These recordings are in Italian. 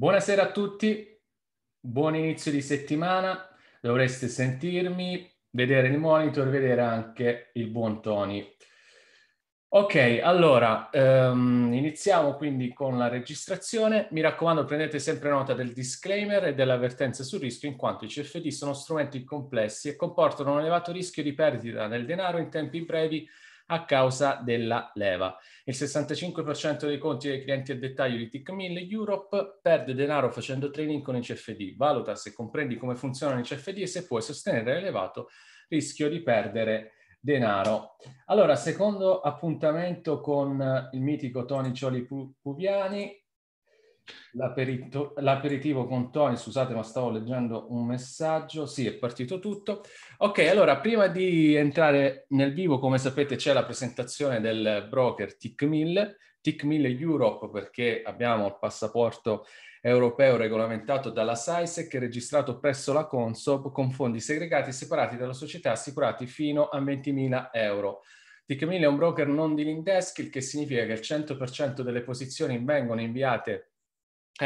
Buonasera a tutti, buon inizio di settimana. Dovreste sentirmi, vedere il monitor, vedere anche il buon Tony. Ok, allora ehm, iniziamo quindi con la registrazione. Mi raccomando, prendete sempre nota del disclaimer e dell'avvertenza sul rischio, in quanto i CFD sono strumenti complessi e comportano un elevato rischio di perdita del denaro in tempi brevi a causa della leva. Il 65% dei conti dei clienti a dettaglio di TIC1000 Europe perde denaro facendo trading con i CFD. Valuta se comprendi come funzionano i CFD e se puoi sostenere l'elevato rischio di perdere denaro. Allora, secondo appuntamento con il mitico Tony Cioli Puviani, L'aperito, l'aperitivo con Tony, scusate ma stavo leggendo un messaggio, sì è partito tutto. Ok, allora prima di entrare nel vivo, come sapete c'è la presentazione del broker TIC1000, TIC1000 Europe perché abbiamo il passaporto europeo regolamentato dalla SAISEC registrato presso la Consob con fondi segregati e separati dalla società assicurati fino a 20.000 euro. TIC1000 è un broker non dealing desk, il che significa che il 100% delle posizioni vengono inviate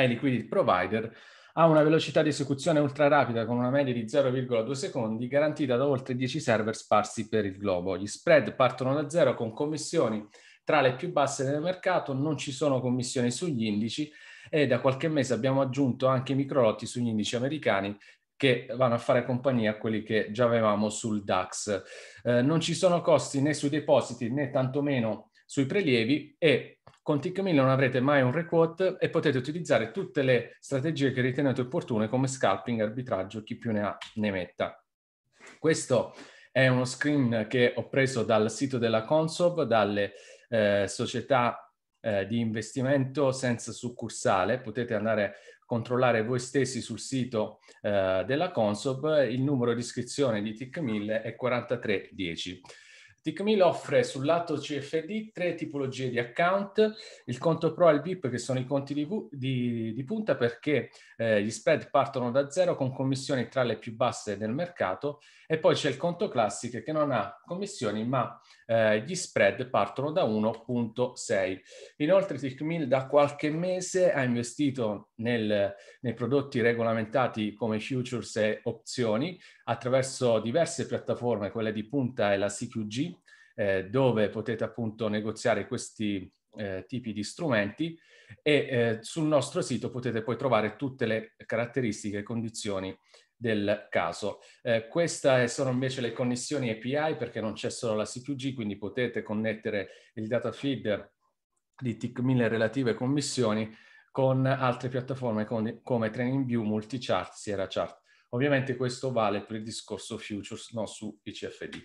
e liquidity provider ha una velocità di esecuzione ultra rapida con una media di 0,2 secondi garantita da oltre 10 server sparsi per il globo. Gli spread partono da zero con commissioni tra le più basse del mercato, non ci sono commissioni sugli indici e da qualche mese abbiamo aggiunto anche i microlotti sugli indici americani che vanno a fare compagnia a quelli che già avevamo sul DAX. Eh, non ci sono costi né sui depositi né tantomeno sui prelievi e con TickMill non avrete mai un requote e potete utilizzare tutte le strategie che ritenete opportune come scalping, arbitraggio, chi più ne ha ne metta. Questo è uno screen che ho preso dal sito della Consob, dalle eh, società eh, di investimento senza succursale. Potete andare a controllare voi stessi sul sito eh, della Consob. Il numero di iscrizione di TIC 1000 è 4310. TickMill offre sul lato CFD tre tipologie di account, il conto pro e il VIP che sono i conti di, di, di punta perché eh, gli spread partono da zero con commissioni tra le più basse del mercato e poi c'è il conto Classic che non ha commissioni ma eh, gli spread partono da 1.6. Inoltre Tickmill da qualche mese ha investito nel, nei prodotti regolamentati come futures e opzioni attraverso diverse piattaforme, quelle di punta e la CQG, eh, dove potete appunto negoziare questi eh, tipi di strumenti e eh, sul nostro sito potete poi trovare tutte le caratteristiche e condizioni del caso. Eh, queste sono invece le connessioni API perché non c'è solo la C2G, quindi potete connettere il data feed di TIC1000 relative commissioni con altre piattaforme con, come TrainingView, Multichart, Sierra Chart. Ovviamente questo vale per il discorso futures, non su ICFD.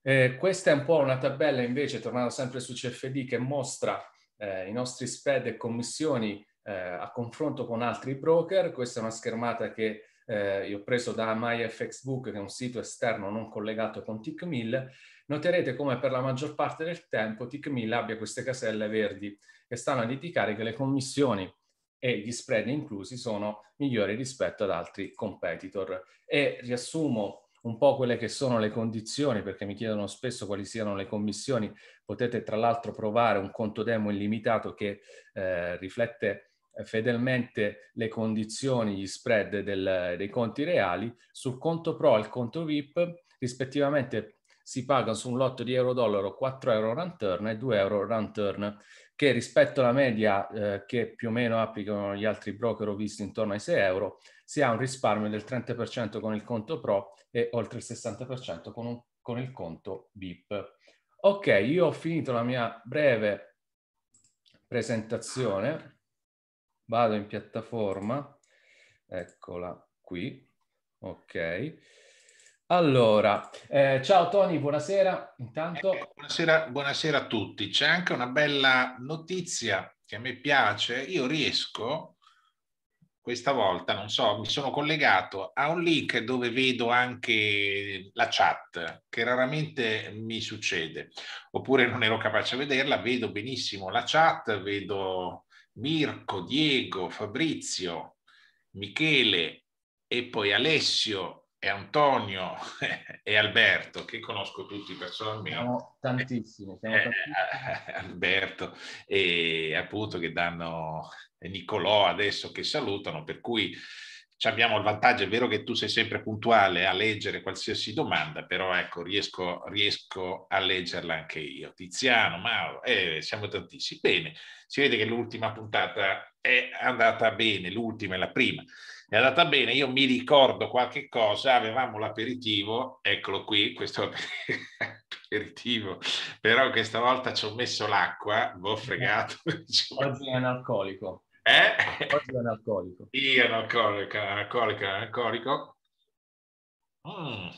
Eh, questa è un po' una tabella invece, tornando sempre su CFD, che mostra eh, i nostri spread e commissioni eh, a confronto con altri broker. Questa è una schermata che eh, io ho preso da MyFXBook, che è un sito esterno non collegato con TickMill, noterete come per la maggior parte del tempo TickMill abbia queste caselle verdi che stanno ad indicare che le commissioni e gli spread inclusi sono migliori rispetto ad altri competitor. E riassumo un po' quelle che sono le condizioni, perché mi chiedono spesso quali siano le commissioni. Potete tra l'altro provare un conto demo illimitato che eh, riflette eh, fedelmente le condizioni, gli spread del, dei conti reali, sul conto pro e il conto VIP rispettivamente si pagano su un lotto di euro-dollaro 4 euro run turn e 2 euro run turn, che rispetto alla media eh, che più o meno applicano gli altri broker ho visto intorno ai 6 euro, si ha un risparmio del 30% con il conto pro e oltre il 60% con, un, con il conto VIP. Ok, io ho finito la mia breve presentazione vado in piattaforma, eccola qui, ok. Allora, eh, ciao Tony, buonasera. Intanto... Eh, buonasera, buonasera, a tutti. C'è anche una bella notizia che a me piace. Io riesco, questa volta, non so, mi sono collegato a un link dove vedo anche la chat, che raramente mi succede. Oppure non ero capace a vederla, vedo benissimo la chat, vedo Mirko, Diego, Fabrizio, Michele e poi Alessio e Antonio e Alberto, che conosco tutti personalmente. Siamo tantissimi, siamo eh, tantissimi. Alberto e appunto che danno e Nicolò adesso che salutano, per cui abbiamo il vantaggio, è vero che tu sei sempre puntuale a leggere qualsiasi domanda, però ecco, riesco, riesco a leggerla anche io. Tiziano, Mauro, eh, siamo tantissimi. Bene, si vede che l'ultima puntata è andata bene, l'ultima e la prima. È andata bene, io mi ricordo qualche cosa, avevamo l'aperitivo, eccolo qui, questo aperitivo, però questa volta ci ho messo l'acqua, vi ho fregato. Oggi è un alcolico. Eh? Oggi è analcolico. Sì, analcolica, analcolica, analcolico. Mm.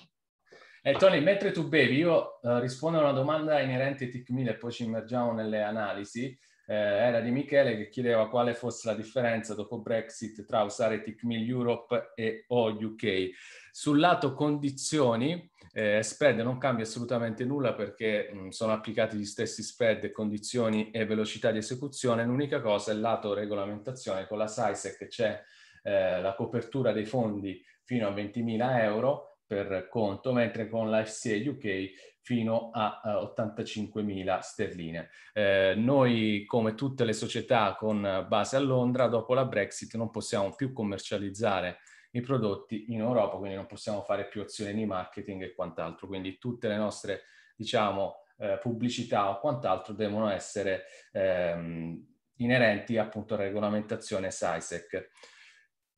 Eh, Tony, mentre tu bevi, io eh, rispondo a una domanda inerente a TIC 1000 e poi ci immergiamo nelle analisi eh, era di Michele che chiedeva quale fosse la differenza dopo Brexit tra usare TICMIL Europe e o UK. Sul lato condizioni, eh, SPED non cambia assolutamente nulla perché mh, mm, sono applicati gli stessi SPED, condizioni e velocità di esecuzione. L'unica cosa è il lato regolamentazione. Con la SISEC c'è eh, la copertura dei fondi fino a 20.000 euro per conto, mentre con la FCA UK fino a uh, eh, 85.000 sterline. Eh, noi, come tutte le società con base a Londra, dopo la Brexit non possiamo più commercializzare i prodotti in Europa, quindi non possiamo fare più azioni di marketing e quant'altro. Quindi tutte le nostre, diciamo, eh, pubblicità o quant'altro devono essere ehm, inerenti appunto alla regolamentazione SISEC.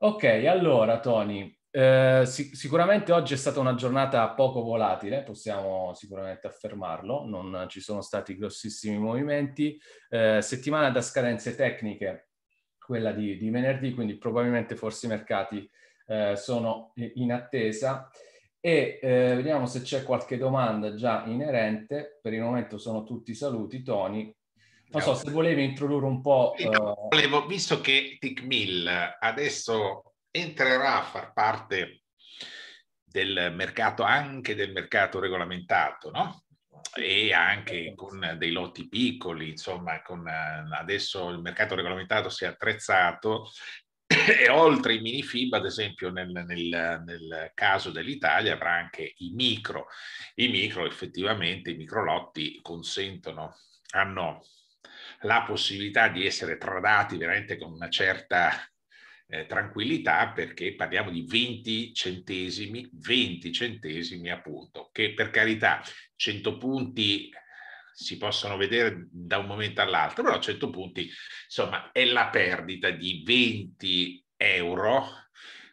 Ok, allora Tony, eh, sic- sicuramente oggi è stata una giornata poco volatile, possiamo sicuramente affermarlo, non ci sono stati grossissimi movimenti. Eh, settimana da scadenze tecniche, quella di, di venerdì, quindi probabilmente forse i mercati eh, sono in attesa e eh, vediamo se c'è qualche domanda già inerente. Per il momento sono tutti saluti, Tony. Non so se volevi introdurre un po'. Sì, no, eh, volevo, visto che Tick Mill adesso entrerà a far parte del mercato, anche del mercato regolamentato, no? E anche con dei lotti piccoli, insomma, con eh, adesso il mercato regolamentato si è attrezzato e oltre i mini FIB, ad esempio, nel, nel, nel, caso dell'Italia avrà anche i micro. I micro, effettivamente, i micro lotti consentono, hanno la possibilità di essere tradati veramente con una certa eh, tranquillità perché parliamo di 20 centesimi, 20 centesimi appunto, che per carità 100 punti si possono vedere da un momento all'altro, però 100 punti insomma è la perdita di 20 euro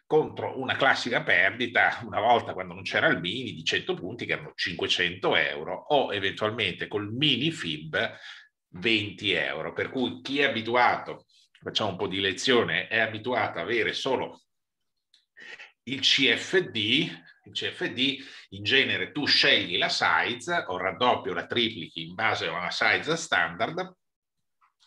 contro una classica perdita una volta quando non c'era il mini di 100 punti che erano 500 euro o eventualmente col mini FIB 20 euro per cui chi è abituato facciamo un po' di lezione, è abituata a avere solo il CFD, il CFD in genere tu scegli la size o raddoppio o la triplichi in base a una size standard,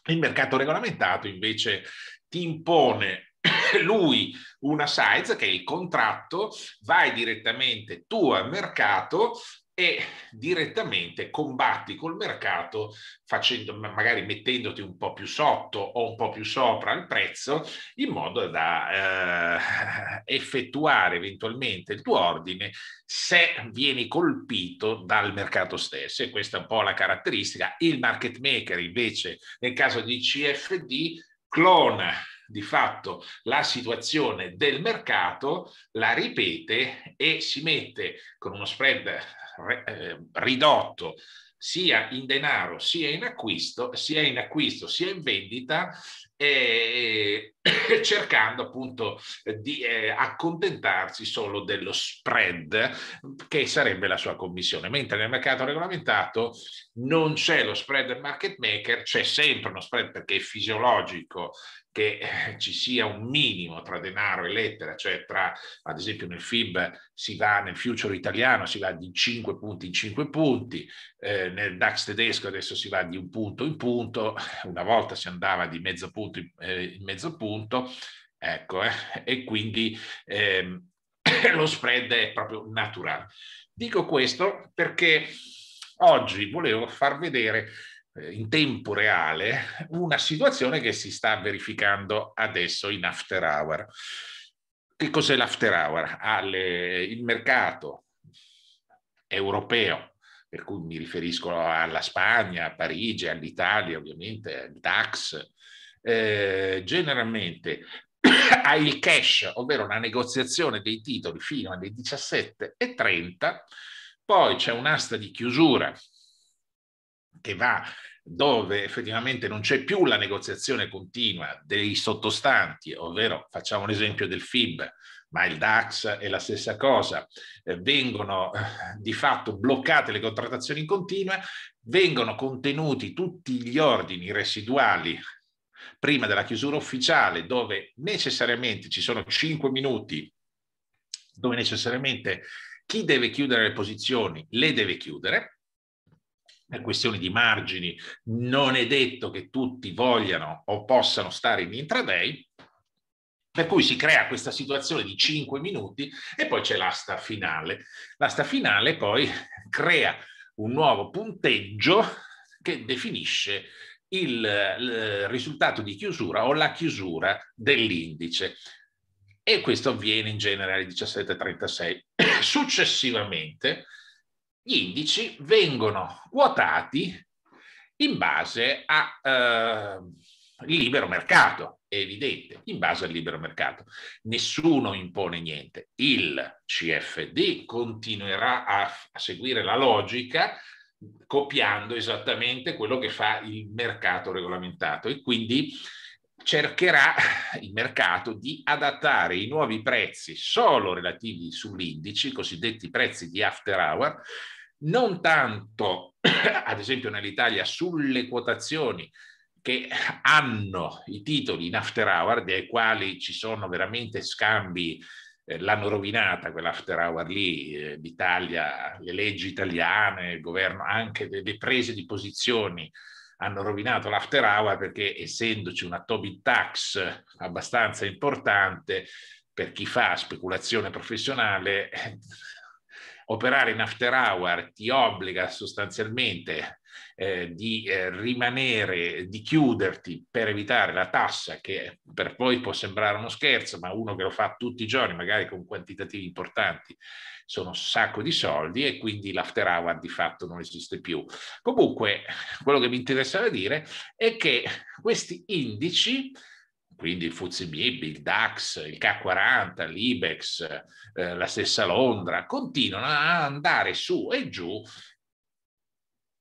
il mercato regolamentato invece ti impone lui una size che è il contratto, vai direttamente tu al mercato, e direttamente combatti col mercato facendo, magari mettendoti un po' più sotto o un po' più sopra il prezzo in modo da eh, effettuare eventualmente il tuo ordine se vieni colpito dal mercato stesso e questa è un po' la caratteristica. Il market maker invece nel caso di CFD clona di fatto la situazione del mercato, la ripete e si mette con uno spread eh, ridotto sia in denaro sia in acquisto, sia in acquisto sia in vendita, eh, eh, cercando appunto di eh, accontentarsi solo dello spread che sarebbe la sua commissione, mentre nel mercato regolamentato non c'è lo spread del market maker, c'è sempre uno spread perché è fisiologico che eh, ci sia un minimo tra denaro e lettera, cioè tra, ad esempio nel FIB si va nel future italiano, si va di 5 punti in 5 punti, eh, nel DAX tedesco adesso si va di un punto in punto, eh, una volta si andava di mezzo punto in, eh, in mezzo punto, ecco, eh, e quindi ehm, lo spread è proprio naturale. Dico questo perché oggi volevo far vedere eh, in tempo reale una situazione che si sta verificando adesso in after hour. Che cos'è l'after hour? Ah, il mercato europeo, per cui mi riferisco alla Spagna, a Parigi, all'Italia ovviamente, al DAX, eh, generalmente ha il cash, ovvero la negoziazione dei titoli fino alle 17.30, poi c'è un'asta di chiusura che va dove effettivamente non c'è più la negoziazione continua dei sottostanti, ovvero facciamo un esempio del FIB, ma il DAX è la stessa cosa, eh, vengono eh, di fatto bloccate le contrattazioni continue, vengono contenuti tutti gli ordini residuali prima della chiusura ufficiale, dove necessariamente ci sono 5 minuti, dove necessariamente chi deve chiudere le posizioni le deve chiudere, per questioni di margini, non è detto che tutti vogliano o possano stare in intraday, per cui si crea questa situazione di 5 minuti e poi c'è l'asta finale. L'asta finale poi crea un nuovo punteggio che definisce il, il risultato di chiusura o la chiusura dell'indice. E questo avviene in genere alle 17.36. Successivamente, gli indici vengono quotati in base al eh, libero mercato, è evidente, in base al libero mercato. Nessuno impone niente. Il CFD continuerà a, a seguire la logica copiando esattamente quello che fa il mercato regolamentato e quindi cercherà il mercato di adattare i nuovi prezzi solo relativi sull'indice, i cosiddetti prezzi di after hour, non tanto, ad esempio nell'Italia, sulle quotazioni che hanno i titoli in after hour, dei quali ci sono veramente scambi, eh, l'hanno rovinata quell'after hour lì, eh, l'Italia, le leggi italiane, il governo, anche le prese di posizioni hanno rovinato l'after hour perché essendoci una Tobin tax abbastanza importante per chi fa speculazione professionale eh, operare in after hour ti obbliga sostanzialmente eh, di eh, rimanere, di chiuderti per evitare la tassa, che per voi può sembrare uno scherzo, ma uno che lo fa tutti i giorni, magari con quantitativi importanti, sono un sacco di soldi e quindi l'after hour di fatto non esiste più. Comunque, quello che mi interessava dire è che questi indici quindi il FTSE MIB, il DAX, il K40, l'IBEX, eh, la stessa Londra, continuano a andare su e giù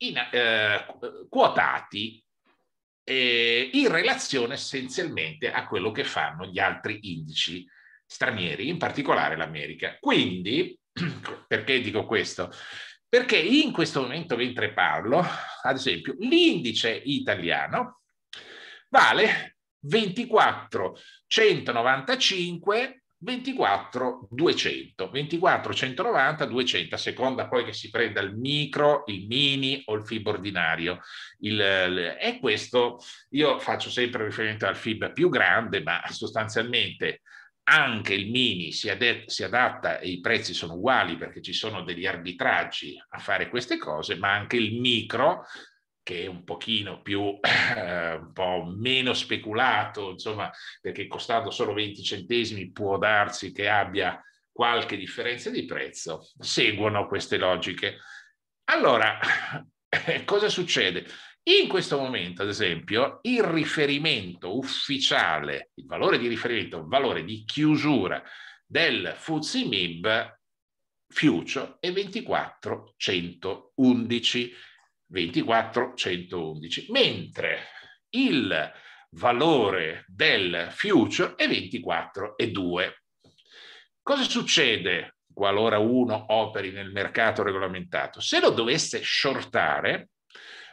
in, eh, quotati eh, in relazione essenzialmente a quello che fanno gli altri indici stranieri, in particolare l'America. Quindi, perché dico questo? Perché in questo momento, mentre parlo, ad esempio, l'indice italiano vale 24 195 24 200 24 190 200 a seconda poi che si prenda il micro il mini o il fib ordinario il, e questo io faccio sempre riferimento al fib più grande ma sostanzialmente anche il mini si, adet- si, adatta e i prezzi sono uguali perché ci sono degli arbitraggi a fare queste cose, ma anche il micro che è un pochino più, eh, un po' meno speculato, insomma, perché costando solo 20 centesimi può darsi che abbia qualche differenza di prezzo, seguono queste logiche. Allora, cosa succede? In questo momento, ad esempio, il riferimento ufficiale, il valore di riferimento, il valore di chiusura del FTSE MIB Future è 2411 24 111 mentre il valore del future è 24 e 2 Cosa succede qualora uno operi nel mercato regolamentato? Se lo dovesse shortare,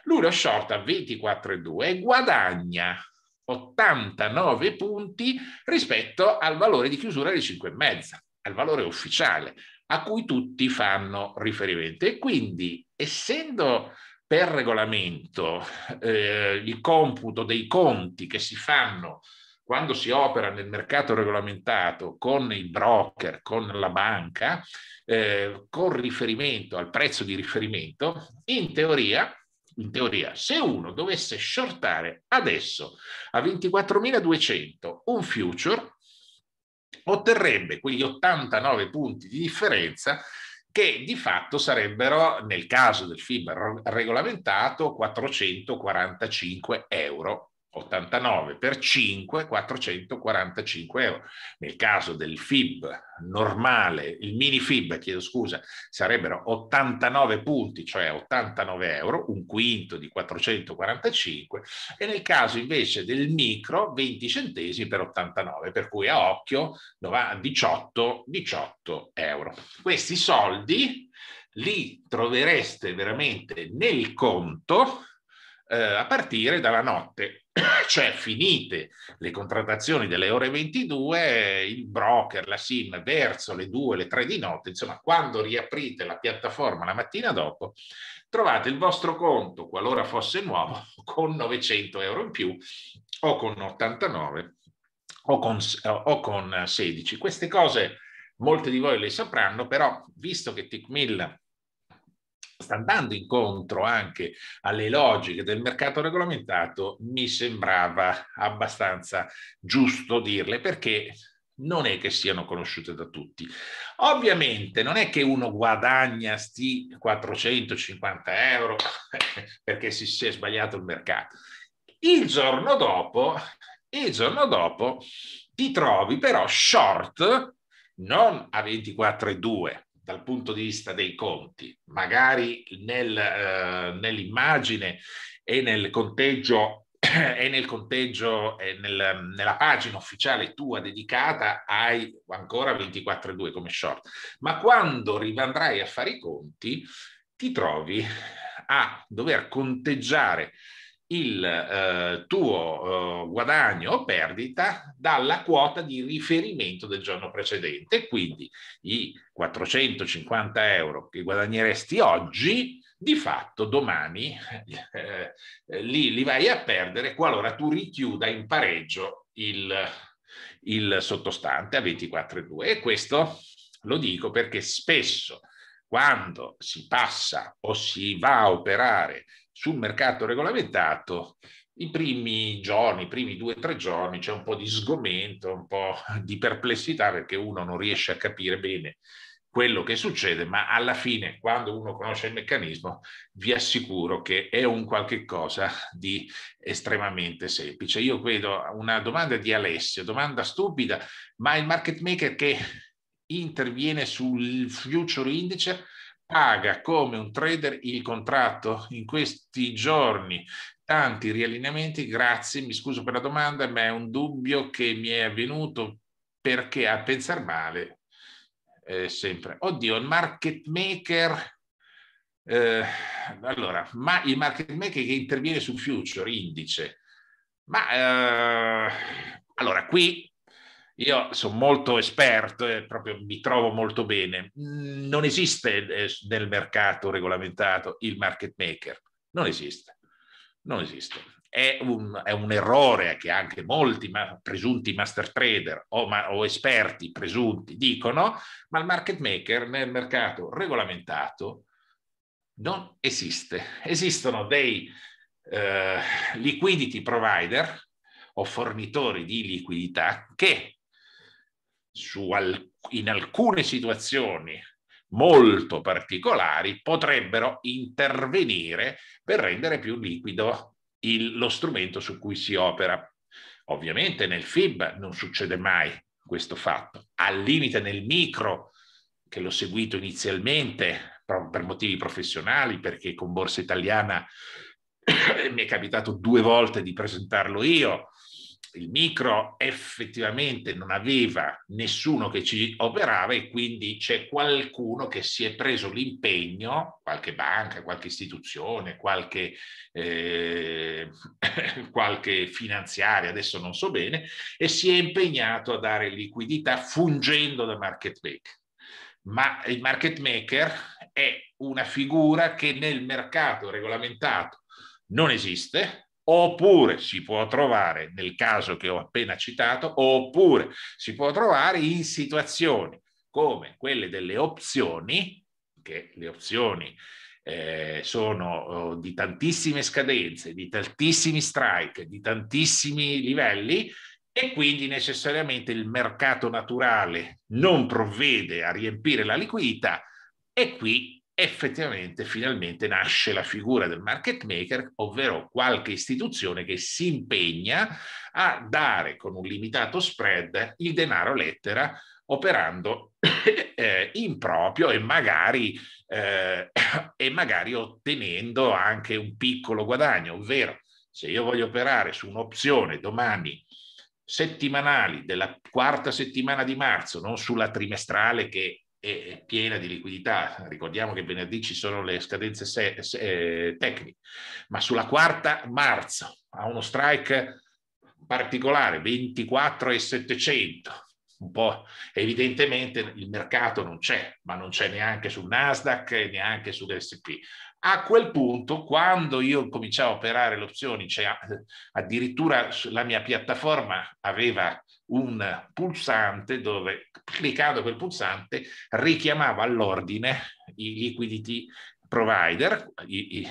lui lo shorta 24 e 2 e guadagna 89 punti rispetto al valore di chiusura di 5 e mezza al valore ufficiale a cui tutti fanno riferimento. E quindi, essendo per regolamento eh, il computo dei conti che si fanno quando si opera nel mercato regolamentato con il broker, con la banca, eh, con riferimento al prezzo di riferimento, in teoria, in teoria, se uno dovesse shortare adesso a 24.200 un future, otterrebbe quegli 89 punti di differenza che di fatto sarebbero, nel caso del film regolamentato, 445 euro 89 per 5, 445 euro. Nel caso del FIB normale, il mini FIB, chiedo scusa, sarebbero 89 punti, cioè 89 euro, un quinto di 445, e nel caso invece del micro 20 centesimi per 89, per cui a occhio 18, 18 euro. Questi soldi li trovereste veramente nel conto eh, a partire dalla notte cioè finite le contrattazioni delle ore 22, il broker, la SIM verso le 2, le 3 di notte, insomma quando riaprite la piattaforma la mattina dopo, trovate il vostro conto, qualora fosse nuovo, con 900 euro in più o con 89 o con, eh, o con 16. Queste cose molte di voi le sapranno, però visto che TICMIL sta andando incontro anche alle logiche del mercato regolamentato, mi sembrava abbastanza giusto dirle perché non è che siano conosciute da tutti. Ovviamente non è che uno guadagna sti 450 euro perché si, sia sbagliato il mercato. Il giorno dopo, il giorno dopo ti trovi però short non a 24,2 dal punto di vista dei conti, magari nel, eh, nell'immagine e nel conteggio e nel conteggio e nel, nella pagina ufficiale tua dedicata hai ancora 24,2 come short, ma quando andrai a fare i conti ti trovi a dover conteggiare il eh, tuo eh, guadagno o perdita dalla quota di riferimento del giorno precedente. Quindi i 450 euro che guadagneresti oggi, di fatto domani eh, li, li, vai a perdere qualora tu richiuda in pareggio il, il sottostante a 24,2. E questo lo dico perché spesso quando si passa o si va a operare sul mercato regolamentato i primi giorni, i primi due o tre giorni c'è un po' di sgomento, un po' di perplessità perché uno non riesce a capire bene quello che succede, ma alla fine, quando uno conosce il meccanismo, vi assicuro che è un qualche cosa di estremamente semplice. Io vedo una domanda di Alessio, domanda stupida, ma il market maker che interviene sul future indice paga come un trader il contratto in questi giorni tanti riallineamenti grazie mi scuso per la domanda ma è un dubbio che mi è avvenuto perché a pensare male eh, sempre oddio il market maker eh, allora ma il market maker che interviene su future indice ma eh, allora qui io sono molto esperto e proprio mi trovo molto bene. Mm, non esiste eh, nel mercato regolamentato il market maker, non esiste, non esiste. È un, è un errore che anche molti ma, presunti master trader o, ma, o esperti presunti dicono, ma il market maker nel mercato regolamentato non esiste. Esistono dei eh, liquidity provider o fornitori di liquidità che al, in alcune situazioni molto particolari potrebbero intervenire per rendere più liquido il, lo strumento su cui si opera. Ovviamente nel FIB non succede mai questo fatto, al limite nel micro che l'ho seguito inizialmente per motivi professionali, perché con Borsa Italiana mi è capitato due volte di presentarlo io, il micro effettivamente non aveva nessuno che ci operava e quindi c'è qualcuno che si è preso l'impegno, qualche banca, qualche istituzione, qualche, eh, qualche finanziaria, adesso non so bene, e si è impegnato a dare liquidità fungendo da market maker. Ma il market maker è una figura che nel mercato regolamentato non esiste, oppure si può trovare nel caso che ho appena citato, oppure si può trovare in situazioni come quelle delle opzioni, che le opzioni eh, sono oh, di tantissime scadenze, di tantissimi strike, di tantissimi livelli e quindi necessariamente il mercato naturale non provvede a riempire la liquidità e qui effettivamente finalmente nasce la figura del market maker, ovvero qualche istituzione che si impegna a dare con un limitato spread il denaro lettera operando eh, proprio e magari, eh, e magari ottenendo anche un piccolo guadagno, ovvero se io voglio operare su un'opzione domani settimanali della quarta settimana di marzo, non sulla trimestrale che è piena di liquidità. Ricordiamo che venerdì ci sono le scadenze se, se, eh, tecniche, ma sulla quarta marzo ha uno strike particolare, 24 e 700. Un po' evidentemente il mercato non c'è, ma non c'è neanche sul Nasdaq e neanche sull'SP. A quel punto, quando io cominciavo a operare le opzioni, cioè addirittura la mia piattaforma aveva un pulsante dove cliccando quel pulsante richiamava all'ordine i liquidity provider, i, i,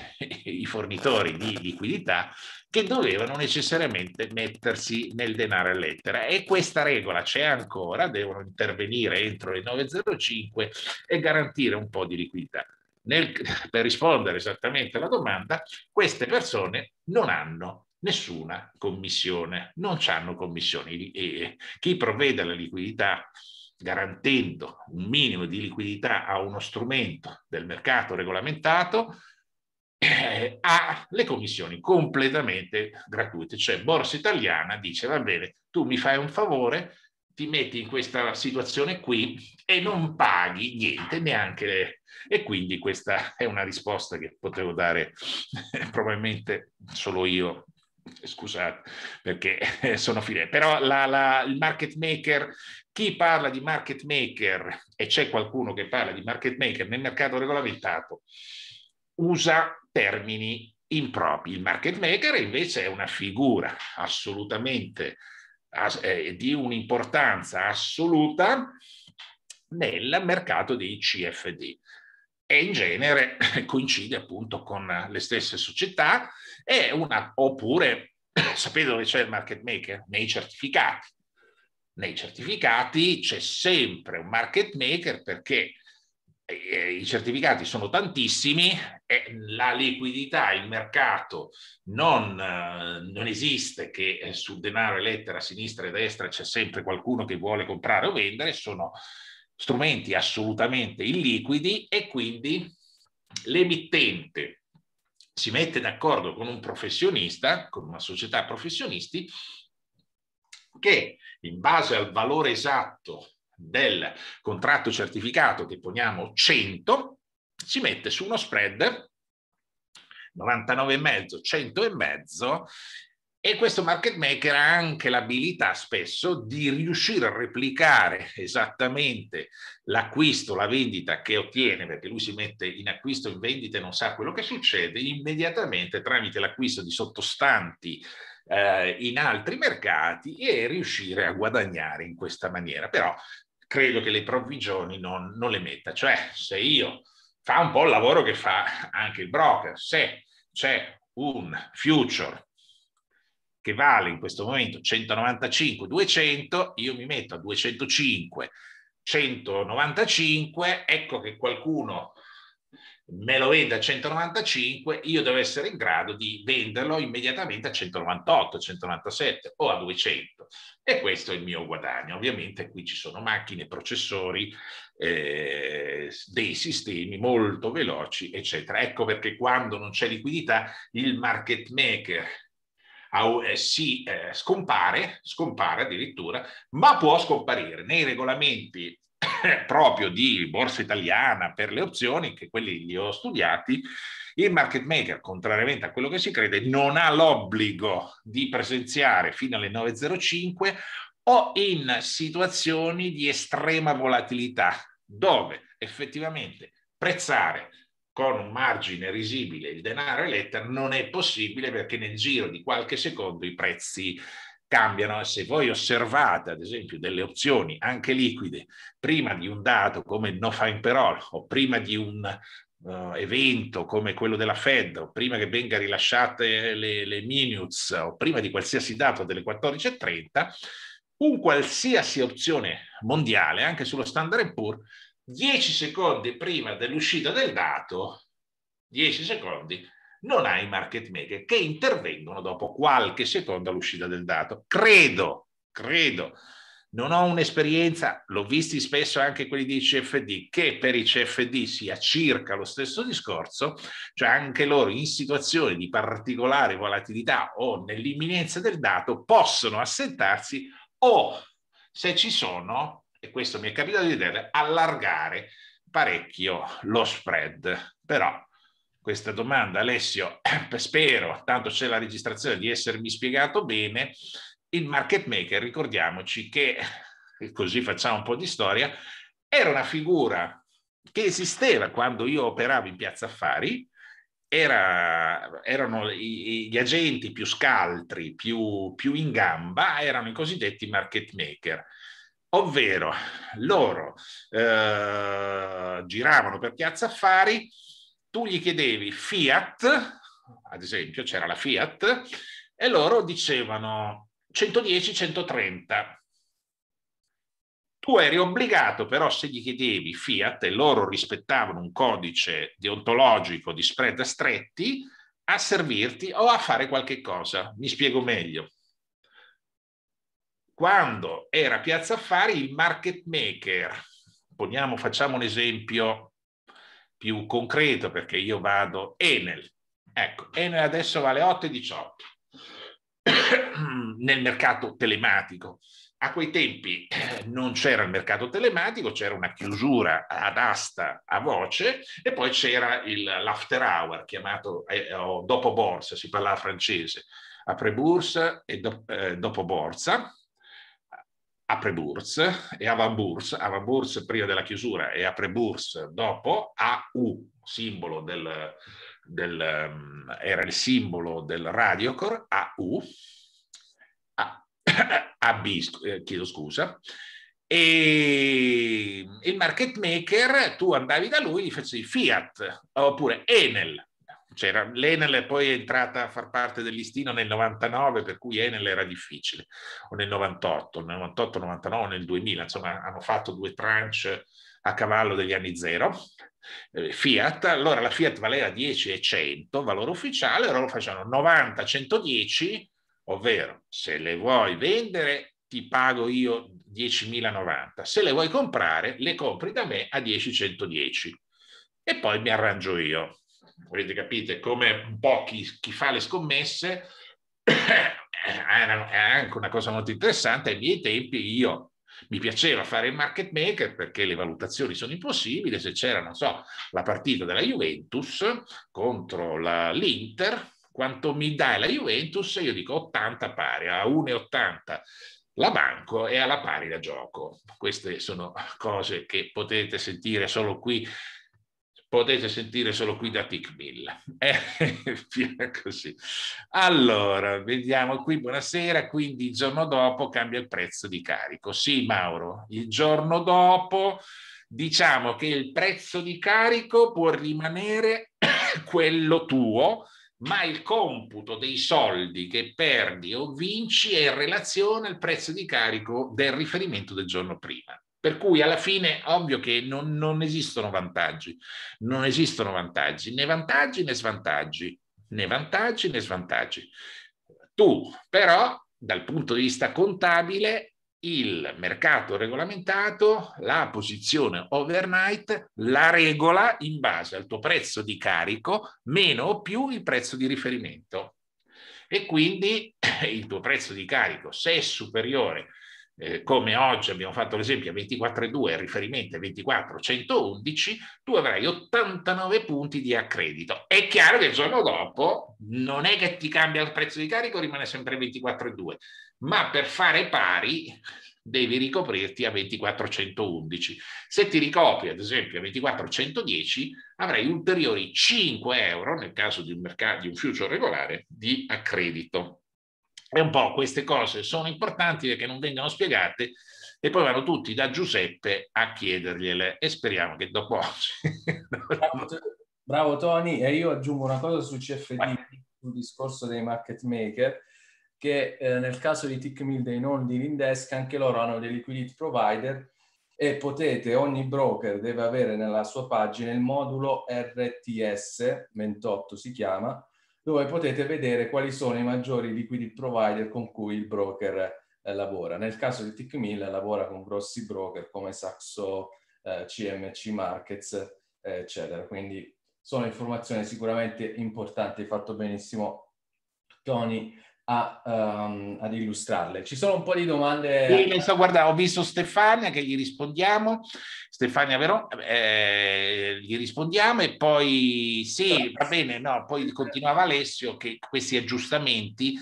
i, fornitori di liquidità, che dovevano necessariamente mettersi nel denaro a lettera. E questa regola c'è ancora, devono intervenire entro le 9.05 e garantire un po' di liquidità. Nel, per rispondere esattamente alla domanda, queste persone non hanno nessuna commissione, non hanno commissioni. E chi provvede alla liquidità garantendo un minimo di liquidità a uno strumento del mercato regolamentato eh, ha le commissioni completamente gratuite. Cioè Borsa Italiana dice va bene, tu mi fai un favore, ti metti in questa situazione qui e non paghi niente neanche le... E quindi questa è una risposta che potevo dare probabilmente solo io scusate perché sono fine, però la, la, il market maker, chi parla di market maker e c'è qualcuno che parla di market maker nel mercato regolamentato, usa termini impropri. Il market maker invece è una figura assolutamente eh, di un'importanza assoluta nel mercato dei CFD e in genere coincide appunto con le stesse società è una, oppure sapete dove c'è il market maker? Nei certificati. Nei certificati c'è sempre un market maker perché eh, eh, i certificati sono tantissimi, la liquidità, il mercato non, eh, non, esiste che sul denaro e lettera sinistra e destra c'è sempre qualcuno che vuole comprare o vendere, sono strumenti assolutamente illiquidi e quindi l'emittente si mette d'accordo con un professionista, con una società professionisti, che in base al valore esatto del contratto certificato, che poniamo 100, si mette su uno spread 99,5, e mezzo e questo market maker ha anche l'abilità spesso di riuscire a replicare esattamente l'acquisto, la vendita che ottiene, perché lui si mette in acquisto, in vendita e non sa quello che succede, immediatamente tramite l'acquisto di sottostanti eh, in altri mercati e riuscire a guadagnare in questa maniera. Però credo che le provvigioni non, non le metta. Cioè, se io fa un po' il lavoro che fa anche il broker, se c'è un future che vale in questo momento 195, 200, io mi metto a 205, 195, ecco che qualcuno me lo vende a 195, io devo essere in grado di venderlo immediatamente a 198, 197 o a 200. E questo è il mio guadagno. Ovviamente qui ci sono macchine, processori, eh, dei sistemi molto veloci, eccetera. Ecco perché quando non c'è liquidità, il market maker eh, si eh, scompare, scompare addirittura, ma può scomparire nei regolamenti eh, proprio di borsa italiana per le opzioni, che quelli li ho studiati, il market maker, contrariamente a quello che si crede, non ha l'obbligo di presenziare fino alle 9.05 o in situazioni di estrema volatilità, dove effettivamente prezzare con un margine risibile il denaro e l'ETA non è possibile perché nel giro di qualche secondo i prezzi cambiano. E se voi osservate, ad esempio, delle opzioni anche liquide prima di un dato come il no fine parole o prima di un uh, evento come quello della Fed o prima che venga rilasciate le, le minutes o prima di qualsiasi dato delle 14.30, un qualsiasi opzione mondiale, anche sullo standard Poor's, 10 secondi prima dell'uscita del dato, 10 secondi, non hai market maker che intervengono dopo qualche secondo all'uscita del dato. Credo, credo. Non ho un'esperienza, l'ho visti spesso anche quelli di CFD, che per i CFD sia circa lo stesso discorso, cioè anche loro in situazioni di particolare volatilità o nell'imminenza del dato possono assentarsi o se ci sono e questo mi è capitato di vedere, allargare parecchio lo spread. Però questa domanda, Alessio, spero, tanto c'è la registrazione, di essermi spiegato bene. Il market maker, ricordiamoci che, così facciamo un po' di storia, era una figura che esisteva quando io operavo in piazza affari, era, erano gli agenti più scaltri, più, più, in gamba, erano i cosiddetti market maker ovvero loro eh, giravano per Piazza Affari, tu gli chiedevi Fiat, ad esempio c'era la Fiat, e loro dicevano 110-130. Tu eri obbligato però se gli chiedevi Fiat e loro rispettavano un codice deontologico di spread stretti a servirti o a fare qualche cosa. Mi spiego meglio quando era Piazza Affari il market maker, poniamo, facciamo un esempio più concreto perché io vado Enel, ecco, Enel adesso vale 8,18 nel mercato telematico. A quei tempi non c'era il mercato telematico, c'era una chiusura ad asta a voce e poi c'era l'after hour chiamato eh, dopo borsa, si parlava francese, apre borsa e do, eh, dopo borsa, Apreburz e Avaburs, Avaburs prima della chiusura e Apreburz dopo, AU, simbolo del, del, ehm, era il simbolo del Radiocor, AU, AB, eh, chiedo scusa, e il market maker, tu andavi da lui e gli facevi Fiat oppure Enel, c'era, l'Enel è poi entrata a far parte del listino nel 99, per cui Enel era difficile, o nel 98, nel 98, 99, nel 2000, insomma hanno fatto due tranche a cavallo degli anni zero. Eh, Fiat, allora la Fiat valeva 10 e 100, valore ufficiale, ora lo facevano 90, 110, ovvero se le vuoi vendere ti pago io 10.090, se le vuoi comprare le compri da me a 10 110 e poi mi arrangio io avete capito, come un po' chi, chi fa le scommesse, è anche una cosa molto interessante, ai miei tempi io mi piaceva fare il market maker perché le valutazioni sono impossibili. Se c'era, non so, la partita della Juventus contro la, l'Inter, quanto mi dà la Juventus? Io dico 80 pari, a 1,80 la banco e alla pari da gioco. Queste sono cose che potete sentire solo qui potete sentire solo qui da Ticmilla. Eh, così. Allora, vediamo qui, buonasera, quindi il giorno dopo cambia il prezzo di carico. Sì, Mauro, il giorno dopo diciamo che il prezzo di carico può rimanere quello tuo, ma il computo dei soldi che perdi o vinci è in relazione al prezzo di carico del riferimento del giorno prima. Per cui alla fine ovvio che non, non esistono vantaggi, non esistono vantaggi, né vantaggi né svantaggi, né vantaggi né svantaggi. Tu però dal punto di vista contabile il mercato regolamentato, la posizione overnight, la regola in base al tuo prezzo di carico meno o più il prezzo di riferimento. E quindi il tuo prezzo di carico, se è superiore eh, come oggi abbiamo fatto l'esempio a 24,2 riferimento a 24,111, tu avrai 89 punti di accredito. È chiaro che il giorno dopo non è che ti cambia il prezzo di carico, rimane sempre 24,2, ma per fare pari devi ricoprirti a 24,111. Se ti ricopri ad esempio a 24,110, avrai ulteriori 5 euro, nel caso di un, mercato, di un future regolare, di accredito è un po' queste cose sono importanti perché non vengano spiegate e poi vanno tutti da Giuseppe a chiedergliele e speriamo che dopo oggi... Bravo Tony, e io aggiungo una cosa su CFD, Vai. sul discorso dei market maker, che eh, nel caso di Tickmill dei non di Lindesk, anche loro hanno dei liquidity provider e potete, ogni broker deve avere nella sua pagina il modulo RTS, 28 si chiama, dove potete vedere quali sono i maggiori liquidity provider con cui il broker eh, lavora. Nel caso di TIC1000 lavora con grossi broker come Saxo, eh, CMC Markets, eh, eccetera. Quindi sono informazioni sicuramente importanti, hai fatto benissimo Tony a, um, ad illustrarle. Ci sono un po' di domande. Sì, le sto guardando, ho visto Stefania che gli rispondiamo, Stefania vero? eh, gli rispondiamo e poi sì, va bene, no, poi continuava Alessio che questi aggiustamenti,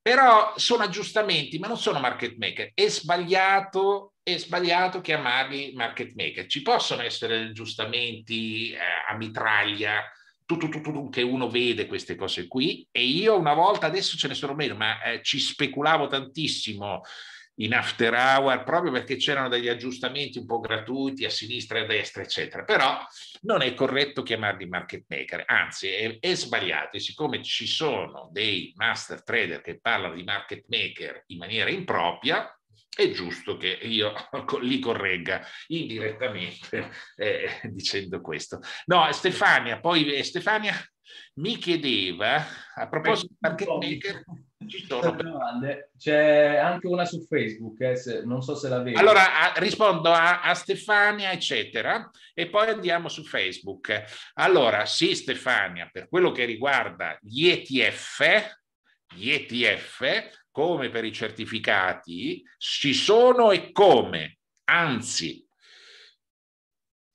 però sono aggiustamenti, ma non sono market maker. È sbagliato, è sbagliato chiamarli market maker. Ci possono essere aggiustamenti eh, a mitraglia tu, tu, tu, che uno vede queste cose qui e io una volta, adesso ce ne sono meno, ma eh, ci speculavo tantissimo in after hour proprio perché c'erano degli aggiustamenti un po' gratuiti a sinistra e a destra, eccetera. Però non è corretto chiamarli market maker, anzi è, è sbagliato e siccome ci sono dei master trader che parlano di market maker in maniera impropria, è giusto che io li corregga indirettamente eh, dicendo questo. No, Stefania, poi eh, Stefania mi chiedeva, a proposito di Market Maker, ci sono domande. C'è anche una su Facebook, eh, se, non so se la vedo. Allora a, rispondo a, a, Stefania, eccetera, e poi andiamo su Facebook. Allora, sì, Stefania, per quello che riguarda gli ETF, gli ETF come per i certificati, ci sono e come, anzi,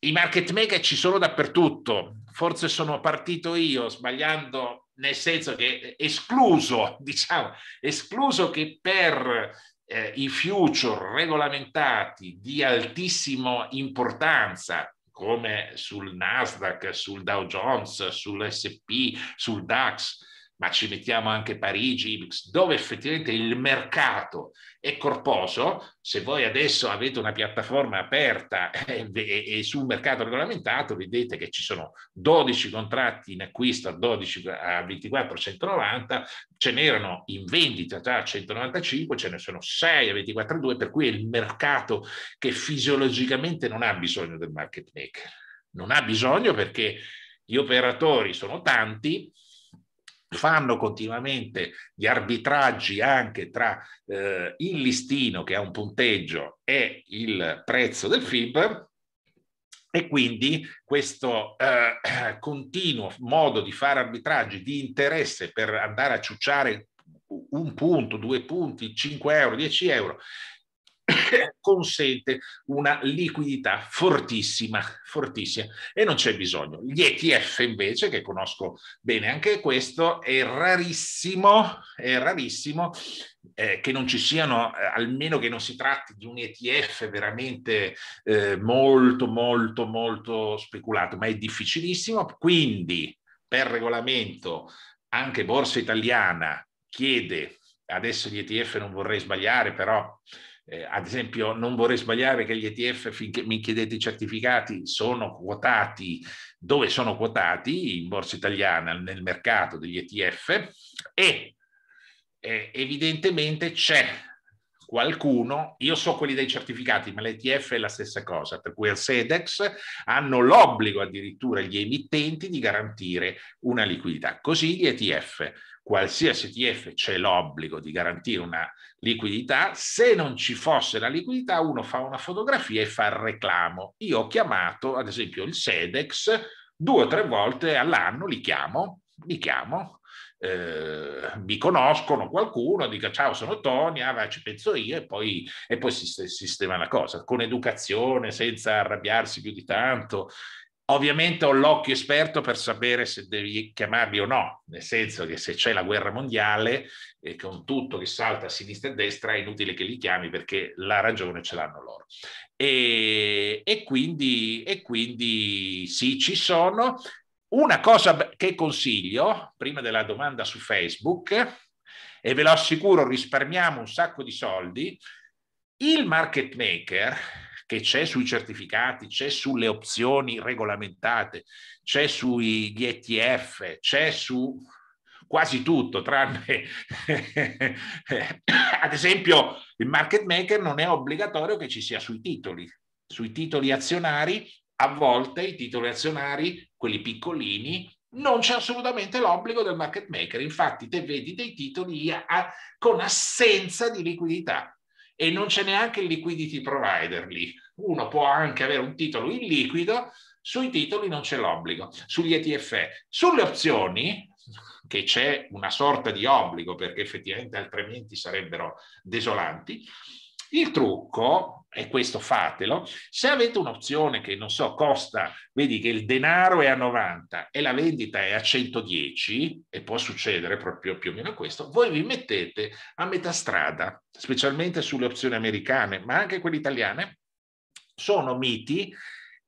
i market maker ci sono dappertutto. Forse sono partito io sbagliando, nel senso che escluso, diciamo, escluso che per eh, i future regolamentati di altissima importanza, come sul Nasdaq, sul Dow Jones, sull'SP, sul DAX, ma ci mettiamo anche Parigi, dove effettivamente il mercato è corposo, se voi adesso avete una piattaforma aperta e, e, e su un mercato regolamentato, vedete che ci sono 12 contratti in acquisto a, 12, a 24 190, ce n'erano in vendita già a 195, ce ne sono 6 a 24 2, per cui è il mercato che fisiologicamente non ha bisogno del market maker. Non ha bisogno perché gli operatori sono tanti, fanno continuamente gli arbitraggi anche tra eh, il listino che ha un punteggio e il prezzo del FIB e quindi questo eh, continuo modo di fare arbitraggi di interesse per andare a ciucciare un punto, due punti, 5 euro, 10 euro, consente una liquidità fortissima, fortissima e non c'è bisogno. Gli ETF invece, che conosco bene anche questo, è rarissimo, è rarissimo eh, che non ci siano, eh, almeno che non si tratti di un ETF veramente eh, molto, molto, molto speculato, ma è difficilissimo. Quindi, per regolamento, anche Borsa Italiana chiede, adesso gli ETF non vorrei sbagliare, però eh, ad esempio non vorrei sbagliare che gli ETF finché mi chiedete i certificati sono quotati dove sono quotati in borsa italiana nel mercato degli ETF e eh, evidentemente c'è qualcuno, io so quelli dei certificati, ma l'ETF è la stessa cosa, per cui al SEDEX hanno l'obbligo addirittura gli emittenti di garantire una liquidità. Così gli ETF qualsiasi ETF c'è l'obbligo di garantire una liquidità, se non ci fosse la liquidità uno fa una fotografia e fa il reclamo. Io ho chiamato ad esempio il Sedex due o tre volte all'anno, li chiamo, li chiamo, eh, mi conoscono qualcuno, dica ciao sono Tony, ah, vai, ci penso io e poi, e poi si, si sistema la cosa, con educazione, senza arrabbiarsi più di tanto Ovviamente ho l'occhio esperto per sapere se devi chiamarli o no, nel senso che se c'è la guerra mondiale e con tutto che salta a sinistra e a destra è inutile che li chiami perché la ragione ce l'hanno loro. E, e, quindi, e quindi sì, ci sono. Una cosa che consiglio, prima della domanda su Facebook, e ve lo assicuro risparmiamo un sacco di soldi, il market maker che c'è sui certificati, c'è sulle opzioni regolamentate, c'è sugli ETF, c'è su quasi tutto, tranne ad esempio il market maker non è obbligatorio che ci sia sui titoli, sui titoli azionari, a volte i titoli azionari, quelli piccolini, non c'è assolutamente l'obbligo del market maker, infatti te vedi dei titoli a, a, con assenza di liquidità e non c'è neanche il liquidity provider lì. Uno può anche avere un titolo illiquido, sui titoli non c'è l'obbligo, sugli ETF. Sulle opzioni, che c'è una sorta di obbligo perché effettivamente altrimenti sarebbero desolanti, il trucco, e questo fatelo, se avete un'opzione che non so, costa, vedi che il denaro è a 90 e la vendita è a 110, e può succedere proprio più o meno questo, voi vi mettete a metà strada, specialmente sulle opzioni americane, ma anche quelle italiane, sono miti